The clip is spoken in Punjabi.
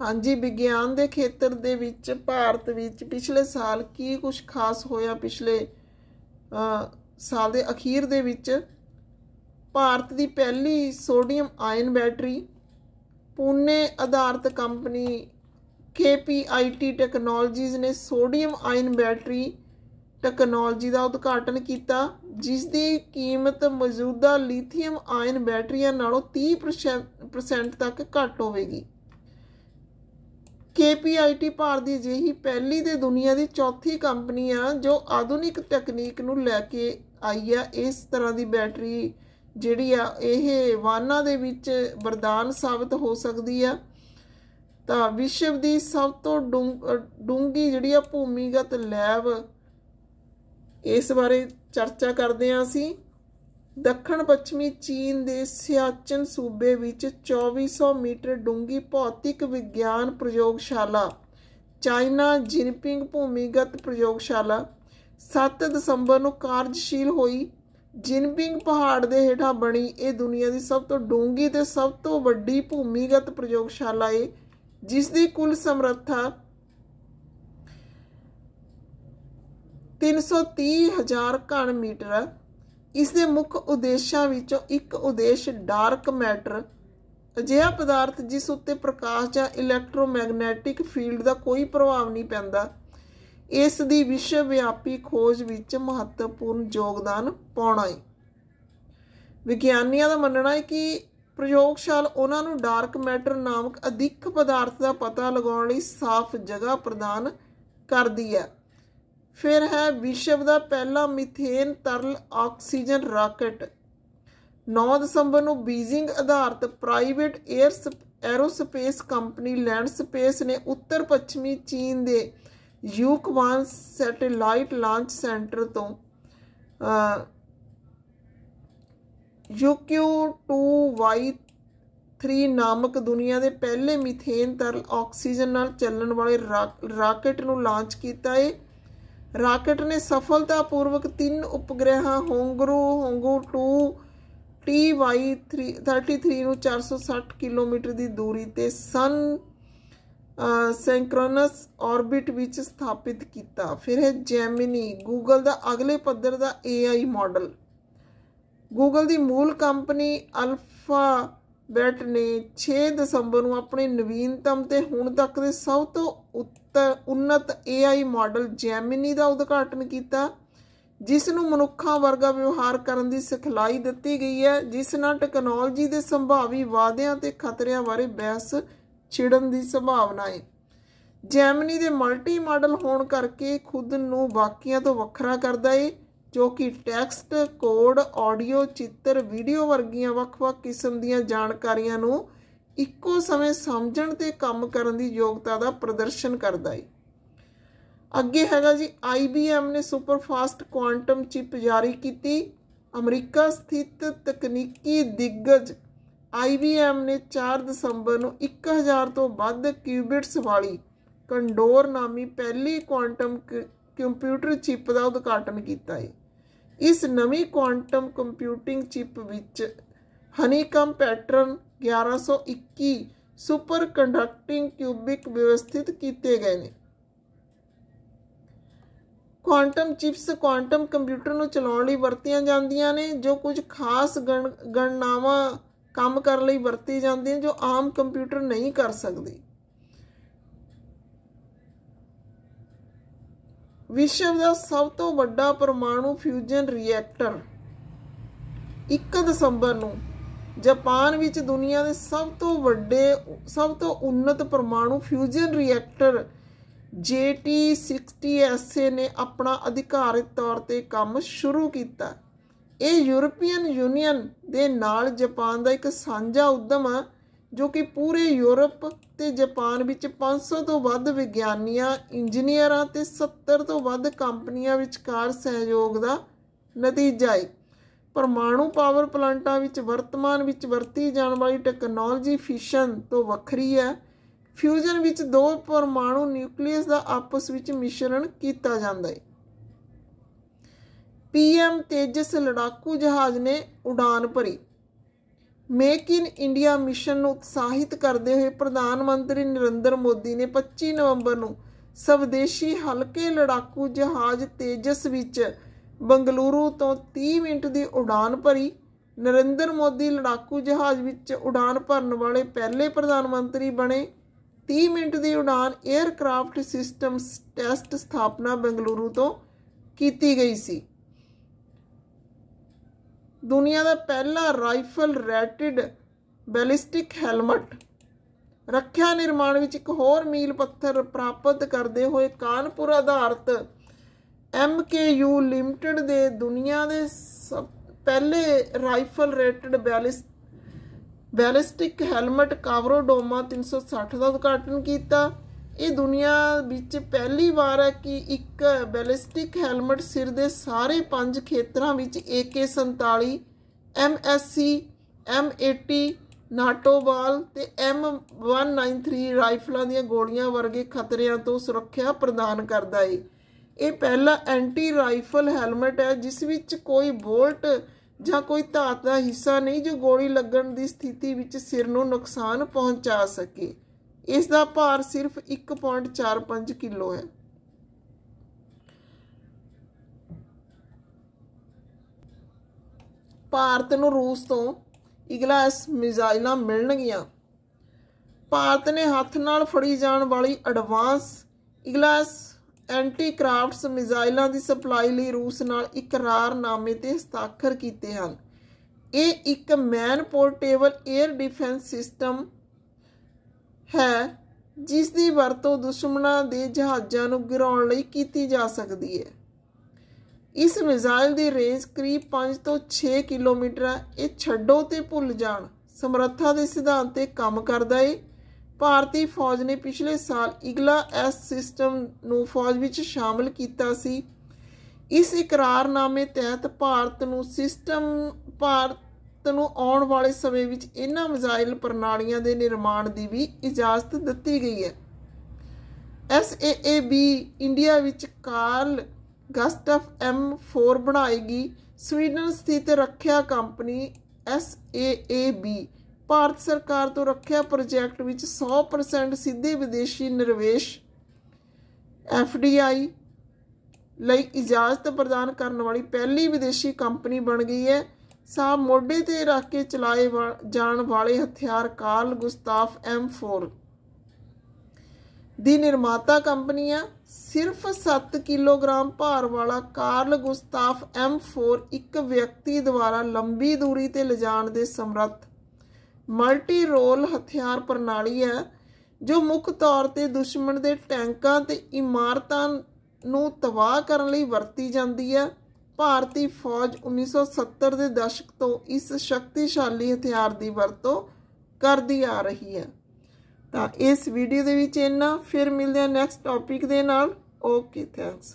ਹਾਂਜੀ ਵਿਗਿਆਨ ਦੇ ਖੇਤਰ ਦੇ ਵਿੱਚ ਭਾਰਤ ਵਿੱਚ ਪਿਛਲੇ ਸਾਲ ਕੀ ਕੁਝ ਖਾਸ ਹੋਇਆ ਪਿਛਲੇ ਸਾਲ ਦੇ ਅਖੀਰ ਦੇ ਵਿੱਚ ਭਾਰਤ ਦੀ ਪਹਿਲੀ ਸੋਡੀਅਮ ਆਇਨ ਬੈਟਰੀ ਪੂਨੇ ਆਧਾਰਿਤ ਕੰਪਨੀ KPIT ਟੈਕਨੋਲੋਜੀਜ਼ ਨੇ ਸੋਡੀਅਮ ਆਇਨ ਬੈਟਰੀ ਟੈਕਨੋਲੋਜੀ ਦਾ ਉਦਘਾਟਨ ਕੀਤਾ ਜਿਸ ਦੀ ਕੀਮਤ ਮੌਜੂਦਾ ਲਿਥੀਅਮ ਆਇਨ ਬੈਟਰੀਆਂ ਨਾਲੋਂ 30% ਤੱਕ ਘੱਟ ਹੋਵੇਗੀ KPIT ਭਾਰਤ ਦੀ ਜਿਹੀ ਪਹਿਲੀ ਤੇ ਦੁਨੀਆ ਦੀ ਚੌਥੀ ਕੰਪਨੀ ਆ ਜੋ ਆਧੁਨਿਕ ਤਕਨੀਕ ਨੂੰ ਲੈ ਕੇ ਆਈ ਆ ਇਸ ਤਰ੍ਹਾਂ ਦੀ ਬੈਟਰੀ ਜਿਹੜੀ ਆ ਇਹ ਵਾਹਨਾਂ ਦੇ ਵਿੱਚ ਵਰਦਾਨ ਸਾਬਤ ਹੋ ਸਕਦੀ ਆ ਤਾਂ ਵਿਸ਼ਵ ਦੀ ਸਭ ਤੋਂ ਡੂੰਗੀ ਜਿਹੜੀ ਆ ਭੂਮੀਗਤ ਲੈਬ ਇਸ ਬਾਰੇ ਚਰਚਾ ਕਰਦੇ ਆਂ ਅਸੀਂ ਦੱਖਣ ਪੱਛਮੀ ਚੀਨ ਦੇ ਸਿਆਚਨ ਸੂਬੇ ਵਿੱਚ 2400 ਮੀਟਰ ਡੂੰਗੀ ਭੌਤਿਕ ਵਿਗਿਆਨ ਪ੍ਰਯੋਗਸ਼ਾਲਾ ਚਾਈਨਾ ਜਿਨਪਿੰਗ ਭੂਮੀਗਤ ਪ੍ਰਯੋਗਸ਼ਾਲਾ 7 ਦਸੰਬਰ ਨੂੰ ਕਾਰਜਸ਼ੀਲ ਹੋਈ ਜਿਨਪਿੰਗ ਪਹਾੜ ਦੇ ਹੇਠਾਂ ਬਣੀ ਇਹ ਦੁਨੀਆ ਦੀ ਸਭ ਤੋਂ ਡੂੰਗੀ ਤੇ ਸਭ ਤੋਂ ਵੱਡੀ ਭੂਮੀਗਤ ਪ੍ਰਯੋਗਸ਼ਾਲਾ ਹੈ ਜਿਸ ਦੀ ਕੁੱਲ ਸਮਰੱਥਾ 330000 ਹਜ਼ਾਰ ਘਣ ਮੀਟਰ ਹੈ ਇਸ ਦੇ ਮੁੱਖ ਉਦੇਸ਼ਾਂ ਵਿੱਚੋਂ ਇੱਕ ਉਦੇਸ਼ ਡਾਰਕ ਮੈਟਰ ਅਜਿਹਾ ਪਦਾਰਥ ਜਿਸ ਉੱਤੇ ਪ੍ਰਕਾਸ਼ ਜਾਂ ਇਲੈਕਟ੍ਰੋਮੈਗਨੈਟਿਕ ਫੀਲਡ ਦਾ ਕੋਈ ਪ੍ਰਭਾਵ ਨਹੀਂ ਪੈਂਦਾ ਇਸ ਦੀ ਵਿਸ਼ਵ ਵਿਆਪੀ ਖੋਜ ਵਿੱਚ ਮਹੱਤਵਪੂਰਨ ਯੋਗਦਾਨ ਪਾਉਣਾ ਹੈ ਵਿਗਿਆਨੀਆਂ ਦਾ ਮੰਨਣਾ ਹੈ ਕਿ ਪ੍ਰਯੋਗਸ਼ਾਲ ਉਹਨਾਂ ਨੂੰ ਡਾਰਕ ਮੈਟਰ ਨਾਮਕ ਅਧਿਕ ਪਦਾਰਥ ਦਾ ਪਤਾ ਲਗਾਉਣ ਲਈ ਸਾਫ਼ ਜਗ੍ਹਾ ਪ੍ਰਦਾਨ ਕਰਦੀ ਹੈ ਫਿਰ ਹੈ ਵਿਸ਼ਵ ਦਾ ਪਹਿਲਾ ਮਿਥੇਨ ਤਰਲ ਆਕਸੀਜਨ ਰਾਕਟ 9 ਦਸੰਬਰ ਨੂੰ ਬੀਜ਼ਿੰਗ ਆਧਾਰਿਤ private air aerospace company LandSpace ਨੇ ਉੱਤਰ ਪੱਛਮੀ ਚੀਨ ਦੇ ਯੂਕਵਾਨ ਸੈਟੇਲਾਈਟ ਲਾਂਚ ਸੈਂਟਰ ਤੋਂ UQ2Y3 ਨਾਮਕ ਦੁਨੀਆ ਦੇ ਪਹਿਲੇ ਮਿਥੇਨ ਤਰਲ ਆਕਸੀਜਨ ਨਾਲ ਚੱਲਣ ਵਾਲੇ ਰਾਕਟ ਨੂੰ ਲਾਂਚ ਕੀਤਾ ਹੈ ਰਾਕਟ ਨੇ ਸਫਲਤਾਪੂਰਵਕ ਤਿੰਨ ਉਪਗ੍ਰਹਾਂ ਹੋਂਗਰੂ ਹੋਂਗੂ 2 TY33 ਨੂੰ 460 ਕਿਲੋਮੀਟਰ ਦੀ ਦੂਰੀ ਤੇ ਸਨ ਸਿੰਕਰੋਨਸ ਆਰਬਿਟ ਵਿੱਚ ਸਥਾਪਿਤ ਕੀਤਾ ਫਿਰ ਹੈ ਜੈਮਿਨੀ ਗੂਗਲ ਦਾ ਅਗਲੇ ਪੱਧਰ ਦਾ AI ਮਾਡਲ ਗੂਗਲ ਦੀ ਮੂਲ ਕੰਪਨੀ ਅਲਫਾ ਬੈਟ ਨੇ 6 ਦਸੰਬਰ ਨੂੰ ਆਪਣੇ ਨਵੀਨਤਮ ਤੇ ਹੁਣ ਤੱਕ ਦੇ ਸਭ ਤੋਂ ਉੱਨਤ AI ਮਾਡਲ ਜੈਮਿਨੀ ਦਾ ਉਦਘਾਟਨ ਕੀਤਾ ਜਿਸ ਨੂੰ ਮਨੁੱਖਾਂ ਵਰਗਾ ਵਿਵਹਾਰ ਕਰਨ ਦੀ ਸਿਖਲਾਈ ਦਿੱਤੀ ਗਈ ਹੈ ਜਿਸ ਨਾਲ ਟੈਕਨੋਲੋਜੀ ਦੇ ਸੰਭਾਵੀ ਵਾਅਦਿਆਂ ਤੇ ਖਤਰਿਆਂ ਬਾਰੇ ਬਹਿਸ ਛਿੜਨ ਦੀ ਸੰਭਾਵਨਾ ਹੈ ਜੈਮਿਨੀ ਦੇ ਮਲਟੀ ਮਾਡਲ ਹੋਣ ਕਰਕੇ ਖੁਦ ਨੂੰ ਬਾਕੀਆਂ ਤੋਂ ਵੱਖਰਾ ਕਰਦਾ ਹੈ ਜੋ ਕਿ ਟੈਕਸਟ ਕੋਡ ਆਡੀਓ ਚਿੱਤਰ ਵੀਡੀਓ ਵਰਗੀਆਂ ਵੱਖ-ਵੱਖ ਕਿਸਮ ਦੀਆਂ ਜਾਣਕਾਰੀਆਂ ਨੂੰ ਇੱਕੋ ਸਮੇਂ ਸਮਝਣ ਤੇ ਕੰਮ ਕਰਨ ਦੀ ਯੋਗਤਾ ਦਾ ਪ੍ਰਦਰਸ਼ਨ ਕਰਦਾ ਹੈ ਅੱਗੇ ਹੈਗਾ ਜੀ IBM ਨੇ ਸੁਪਰ ਫਾਸਟ ਕੁਆਂਟਮ ਚਿਪ ਜਾਰੀ ਕੀਤੀ ਅਮਰੀਕਾ ਸਥਿਤ ਤਕਨੀਕੀ ਦਿੱਗਜ IBM ਨੇ 4 ਦਸੰਬਰ ਨੂੰ 1000 ਤੋਂ ਵੱਧ ਕਿਊਬਿਟਸ ਵਾਲੀ ਕੰਡੋਰ ਨਾਮੀ ਪਹਿਲੀ ਕੁਆਂਟਮ ਕੰਪਿਊਟਰ ਚਿਪ ਦਾ ਉਦਘਾਟਨ ਕੀਤਾ ਹੈ ਇਸ ਨਵੀਂ ਕੁਆਂਟਮ ਕੰਪਿਊਟਿੰਗ ਚਿਪ ਵਿੱਚ honeycomb pattern 1121 superconducting cubic ਵਿਵਸਥਿਤ ਕੀਤੇ ਗਏ ਨੇ ਕੁਆਂਟਮ ਚਿਪਸ ਕੁਆਂਟਮ ਕੰਪਿਊਟਰ ਨੂੰ ਚਲਾਉਣ ਲਈ ਵਰਤੀਆਂ ਜਾਂਦੀਆਂ ਨੇ ਜੋ ਕੁਝ ਖਾਸ ਗਣਨਾਵਾਂ ਕੰਮ ਕਰਨ ਲਈ ਵਰਤੀ ਜਾਂਦੀਆਂ ਜੋ ਆਮ ਕੰਪਿਊਟਰ ਨਹੀਂ ਕਰ ਸਕਦੇ ਵਿਸ਼ਵ ਦਾ ਸਭ ਤੋਂ ਵੱਡਾ ਪਰਮਾਣੂ ਫਿਊਜ਼ਨ ਰਿਐਕਟਰ 1 ਦਸੰਬਰ ਨੂੰ ਜਾਪਾਨ ਵਿੱਚ ਦੁਨੀਆ ਦੇ ਸਭ ਤੋਂ ਵੱਡੇ ਸਭ ਤੋਂ ਉੱਨਤ ਪਰਮਾਣੂ ਫਿਊਜ਼ਨ ਰਿਐਕਟਰ JT60SA ਨੇ ਆਪਣਾ ਅਧਿਕਾਰਿਤ ਤੌਰ ਤੇ ਕੰਮ ਸ਼ੁਰੂ ਕੀਤਾ ਇਹ ਯੂਰਪੀਅਨ ਯੂਨੀਅਨ ਦੇ ਨਾਲ ਜਾਪਾਨ ਦਾ ਇੱਕ ਸਾਂਝਾ ਉਦਮ ਹੈ ਜੋ ਕਿ ਪੂਰੇ ਯੂਰਪ ਤੇ ਜਾਪਾਨ ਵਿੱਚ 500 ਤੋਂ ਵੱਧ ਵਿਗਿਆਨੀਆਂ ਇੰਜੀਨੀਅਰਾਂ ਤੇ 70 ਤੋਂ ਵੱਧ ਕੰਪਨੀਆਂ ਵਿਚਕਾਰ ਸਹਿਯੋਗ ਦਾ ਨਤੀਜਾ ਹੈ ਪਰਮਾਣੂ ਪਾਵਰ ਪਲਾਂਟਾਂ ਵਿੱਚ ਵਰਤਮਾਨ ਵਿੱਚ ਵਰਤੀ ਜਾਣ ਵਾਲੀ ਟੈਕਨੋਲੋਜੀ ਫਿਸ਼ਨ ਤੋਂ ਵੱਖਰੀ ਹੈ ਫਿਊਜ਼ਨ ਵਿੱਚ ਦੋ ਪਰਮਾਣੂ ਨਿਊਕਲੀਅਸ ਦਾ ਆਪਸ ਵਿੱਚ ਮਿਸ਼ਰਣ ਕੀਤਾ ਜਾਂਦਾ ਹੈ ਪੀਐਮ ਤੇਜਸ ਲੜਾਕੂ ਜਹਾਜ਼ ਨੇ ਉਡਾਨ ਭਰੀ ਮੇਕ ਇਨ ਇੰਡੀਆ ਮਿਸ਼ਨ ਨੂੰ ਉਤਸ਼ਾਹਿਤ ਕਰਦੇ ਹੋਏ ਪ੍ਰਧਾਨ ਮੰਤਰੀ ਨਰਿੰਦਰ ਮੋਦੀ ਨੇ 25 ਨਵੰਬਰ ਨੂੰ ਸਵਦੇਸ਼ੀ ਹਲਕੇ ਲੜਾਕੂ ਜਹਾਜ਼ ਤੇਜਸ ਵਿੱਚ ਬੰਗਲੁਰੂ ਤੋਂ 30 ਮਿੰਟ ਦੀ ਉਡਾਨ ਭਰੀ ਨਰਿੰਦਰ ਮੋਦੀ ਲੜਾਕੂ ਜਹਾਜ਼ ਵਿੱਚ ਉਡਾਨ ਭਰਨ ਵਾਲੇ ਪਹਿਲੇ ਪ੍ਰਧਾਨ ਮੰਤਰੀ ਬਣੇ 30 ਮਿੰਟ ਦੀ ਉਡਾਨ 에ਅਰਕ੍ਰਾਫਟ ਸਿਸਟਮਸ ਟੈਸਟ ਸਥਾਪਨਾ ਬੰਗਲੁਰੂ ਤੋਂ ਕੀਤੀ ਗਈ ਸੀ ਦੁਨੀਆ ਦਾ ਪਹਿਲਾ ਰਾਈਫਲ ਰੈਟਡ ਬੈਲਿਸਟਿਕ ਹੈਲਮਟ ਰੱਖਿਆ ਨਿਰਮਾਣ ਵਿੱਚ ਇੱਕ ਹੋਰ ਮੀਲ ਪੱਥਰ ਪ੍ਰਾਪਤ ਕਰਦੇ ਹੋਏ ਕਾਨਪੁਰ ਆਧਾਰਤ ਐਮਕੇਯੂ ਲਿਮਟਿਡ ਦੇ ਦੁਨੀਆ ਦੇ ਸਭ ਪਹਿਲੇ ਰਾਈਫਲ ਰੇਟਡ ਬੈਲਿਸਟਿਕ ਹੈਲਮਟ ਕਾਵਰੋਡੋਮਾ 360 ਦਾ ਉਦਘਾਟਨ ਕੀਤਾ ਇਹ ਦੁਨੀਆ ਵਿੱਚ ਪਹਿਲੀ ਵਾਰ ਹੈ ਕਿ ਇੱਕ ਬੈਲਿਸਟਿਕ ਹੈਲਮਟ ਸਿਰ ਦੇ ਸਾਰੇ ਪੰਜ ਖੇਤਰਾਂ ਵਿੱਚ AK47 MSC M80 ਨਾਟੋਵਾਲ ਤੇ M193 ਰਾਈਫਲਾਂ ਦੀਆਂ ਗੋਲੀਆਂ ਵਰਗੇ ਖਤਰਿਆਂ ਤੋਂ ਸੁਰੱਖਿਆ ਪ੍ਰਦਾਨ ਕਰਦਾ ਹੈ ਇਹ ਪਹਿਲਾ ਐਂਟੀ ਰਾਈਫਲ ਹੈਲਮਟ ਹੈ ਜਿਸ ਵਿੱਚ ਕੋਈ ਬੋਲਟ ਜਾਂ ਕੋਈ ਧਾਤ ਦਾ ਹਿੱਸਾ ਨਹੀਂ ਜੋ ਗੋਲੀ ਲੱਗਣ ਦੀ ਸਥਿਤੀ ਵਿੱਚ ਸਿਰ ਨੂੰ ਨੁਕਸਾਨ ਪਹੁੰਚਾ ਸਕੇ ਇਸ ਦਾ ਭਾਰ ਸਿਰਫ 1.45 ਕਿਲੋ ਹੈ ਭਾਰਤ ਨੂੰ ਰੂਸ ਤੋਂ ਇਗਲਾਸ ਮਿਜ਼ਾਈਲਾਂ ਮਿਲਣਗੀਆਂ ਭਾਰਤ ਨੇ ਹੱਥ ਨਾਲ ਫੜੀ ਜਾਣ ਵਾਲੀ ਐਡਵਾਂਸ ਇਗਲਾਸ ਐਂਟੀ ਕ੍ਰਾਫਟਸ ਮਿਜ਼ਾਈਲਾਂ ਦੀ ਸਪਲਾਈ ਲਈ ਰੂਸ ਨਾਲ ਇਕਰਾਰਨਾਮੇ ਤੇ ਹਸਤਾਖਰ ਕੀਤੇ ਹਨ ਇਹ ਇੱਕ man portable air defence system ਹੈ ਜਿਸ ਦੀ ਵਰਤੋਂ ਦੁਸ਼ਮਣਾਂ ਦੇ ਜਹਾਜ਼ਾਂ ਨੂੰ ਗਿਰਾਉਣ ਲਈ ਕੀਤੀ ਜਾ ਸਕਦੀ ਹੈ ਇਸ ਮਿਜ਼ਾਈਲ ਦੀ ਰੇਂਜ ਕਰੀਬ 5 ਤੋਂ 6 ਕਿਲੋਮੀਟਰ ਹੈ ਇਹ ਛੱਡੋ ਤੇ ਭੁੱਲ ਜਾਣ ਸਮਰੱਥਾ ਦੇ ਸਿਧਾਂਤ ਤੇ ਕੰਮ ਕਰਦਾ ਏ ਭਾਰਤੀ ਫੌਜ ਨੇ ਪਿਛਲੇ ਸਾਲ ਇਗਲਾ ਐਸ ਸਿਸਟਮ ਨੂੰ ਫੌਜ ਵਿੱਚ ਸ਼ਾਮਲ ਕੀਤਾ ਸੀ ਇਸ ਇਕਰਾਰਨਾਮੇ ਤਹਿਤ ਭਾਰਤ ਨੂੰ ਸਿਸਟਮ ਭਾਰਤ ਨੂੰ ਆਉਣ ਵਾਲੇ ਸਮੇਂ ਵਿੱਚ ਇਹਨਾਂ ਮਜ਼ਾਇਲ ਪ੍ਰਣਾਲੀਆਂ ਦੇ ਨਿਰਮਾਣ ਦੀ ਵੀ ਇਜਾਜ਼ਤ ਦਿੱਤੀ ਗਈ ਹੈ SAAB ਇੰਡੀਆ ਵਿੱਚ ਕਾਰਲ ਗਸਟਫ M4 ਬਣਾਏਗੀ ਸਵੀਡਨ ਸਥਿਤ ਰੱਖਿਆ ਕੰਪਨੀ SAAB ਭਾਰਤ ਸਰਕਾਰ ਤੋਂ ਰੱਖਿਆ ਪ੍ਰੋਜੈਕਟ ਵਿੱਚ 100% ਸਿੱਧੇ ਵਿਦੇਸ਼ੀ ਨਿਰਵੇਸ਼ FDI ਲਈ ਇਜਾਜ਼ਤ ਪ੍ਰਦਾਨ ਕਰਨ ਵਾਲੀ ਪਹਿਲੀ ਵਿਦੇਸ਼ੀ ਕੰਪਨੀ ਬਣ ਗਈ ਹੈ ਸਾਹਿਬ ਮੋਢੇ ਤੇ ਰੱਖ ਕੇ ਚਲਾਏ ਜਾਣ ਵਾਲੇ ਹਥਿਆਰ ਕਾਰਲ ਗੁਸਤਾਫ M4 ਦੀ ਨਿਰਮਾਤਾ ਕੰਪਨੀਆਂ ਸਿਰਫ 7 ਕਿਲੋਗ੍ਰਾਮ ਭਾਰ ਵਾਲਾ ਕਾਰਲ ਗੁਸਤਾਫ M4 ਇੱਕ ਵਿਅਕਤੀ ਦੁਆਰਾ ਲੰਬੀ ਦੂਰੀ ਤੇ ਲਿਜਾਣ ਦੇ ਸਮਰੱਥ ਮਲਟੀ ਰੋਲ ਹਥਿਆਰ ਪ੍ਰਣਾਲੀ ਹੈ ਜੋ ਮੁੱਖ ਤੌਰ ਤੇ ਦੁਸ਼ਮਣ ਦੇ ਟੈਂਕਾਂ ਤੇ ਇਮਾਰਤਾਂ ਨੂੰ ਤਬਾਹ ਕਰਨ ਲਈ ਵਰਤੀ ਜਾਂਦੀ ਹੈ ਭਾਰਤੀ ਫੌਜ 1970 ਦੇ ਦਸ਼ਕ ਤੋਂ ਇਸ ਸ਼ਕਤੀਸ਼ਾਲੀ ਹਥਿਆਰ ਦੀ ਵਰਤੋਂ ਕਰਦੀ ਆ ਰਹੀ ਹੈ ਤਾਂ ਇਸ ਵੀਡੀਓ ਦੇ ਵਿੱਚ ਇਹਨਾਂ ਫਿਰ ਮਿਲਦੇ ਹਾਂ ਨੈਕਸਟ ਟੌਪਿਕ ਦੇ ਨਾਲ ਓਕੇ ਥੈਂਕਸ